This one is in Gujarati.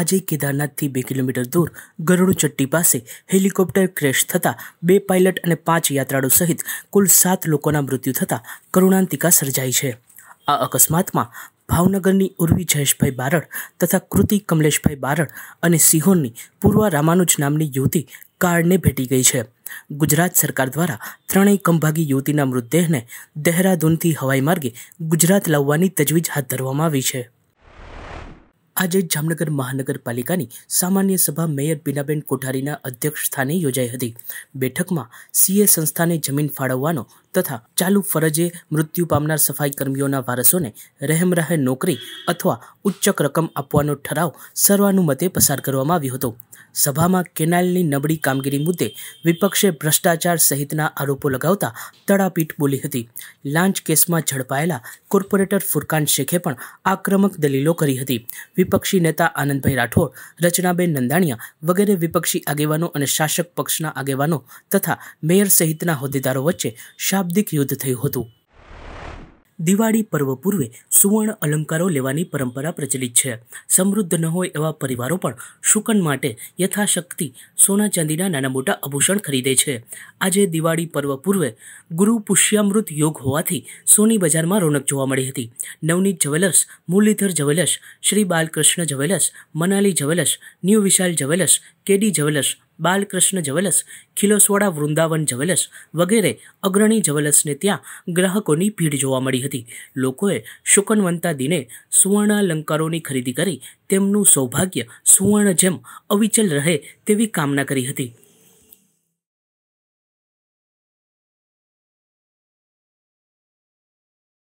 આજે કેદારનાથથી બે કિલોમીટર દૂર ગરુડ પાસે હેલિકોપ્ટર ક્રેશ થતાં બે પાયલટ અને પાંચ યાત્રાળુ સહિત કુલ સાત લોકોના મૃત્યુ થતાં કરુણાંતિકા સર્જાઈ છે આ અકસ્માતમાં ભાવનગરની ઉર્વી જયેશભાઈ બારડ તથા કૃતિ કમલેશભાઈ બારડ અને સિંહોરની પૂર્વ રામાનુજ નામની યુવતી કારને ભેટી ગઈ છે ગુજરાત સરકાર દ્વારા ત્રણેય કંભાગી યુવતીના મૃતદેહને દહેરાદૂનથી હવાઈ માર્ગે ગુજરાત લાવવાની તજવીજ હાથ ધરવામાં આવી છે આજે જામનગર મહાનગરપાલિકાની સામાન્ય સભા મેયર બીનાબેન કોઠારીના અધ્યક્ષ સ્થાને યોજાઈ હતી બેઠકમાં સીએ સંસ્થાને જમીન ફાળવવાનો તથા ચાલુ ફરજે મૃત્યુ પામનાર સફાઈ કર્મીઓના વારસોને રહેમ રહે નોકરી અથવા ઉચ્ચક રકમ આપવાનો ઠરાવ સર્વાનુમતે પસાર કરવામાં આવ્યો હતો સભામાં કેનાલની નબળી કામગીરી મુદ્દે વિપક્ષે ભ્રષ્ટાચાર સહિતના આરોપો લગાવતા તડાપીટ બોલી હતી લાંચ કેસમાં ઝડપાયેલા કોર્પોરેટર ફુરકાન શેખે પણ આક્રમક દલીલો કરી હતી વિપક્ષી નેતા આનંદભાઈ રાઠોડ રચનાબેન નંદાણીયા વગેરે વિપક્ષી આગેવાનો અને શાસક પક્ષના આગેવાનો તથા મેયર સહિતના હોદ્દેદારો વચ્ચે શાબ્દિક શાબ્દિક યુદ્ધ થયું હતું દિવાળી પર્વ પૂર્વે સુવર્ણ અલંકારો લેવાની પરંપરા પ્રચલિત છે સમૃદ્ધ ન હોય એવા પરિવારો પણ શુકન માટે યથાશક્તિ સોના ચાંદીના નાના મોટા આભૂષણ ખરીદે છે આજે દિવાળી પર્વ પૂર્વે ગુરુ પુષ્યામૃત યોગ હોવાથી સોની બજારમાં રોનક જોવા મળી હતી Navneet jewellers Murlidhar jewellers Shri Balkrishna jewellers Manali jewellers new Vishal jewellers KD jewellers Balkrishna jewellers Khiloswada Vrindavan jewellers વગેરે અગ્રણી જવેલર્સને ત્યાં ગ્રાહકોની ભીડ જોવા મળી હતી લોકોએ શુકનવંતા દિને સુવર્ણાલંકારોની ખરીદી કરી તેમનું સૌભાગ્ય સુવર્ણ જેમ અવિચલ રહે તેવી કામના કરી હતી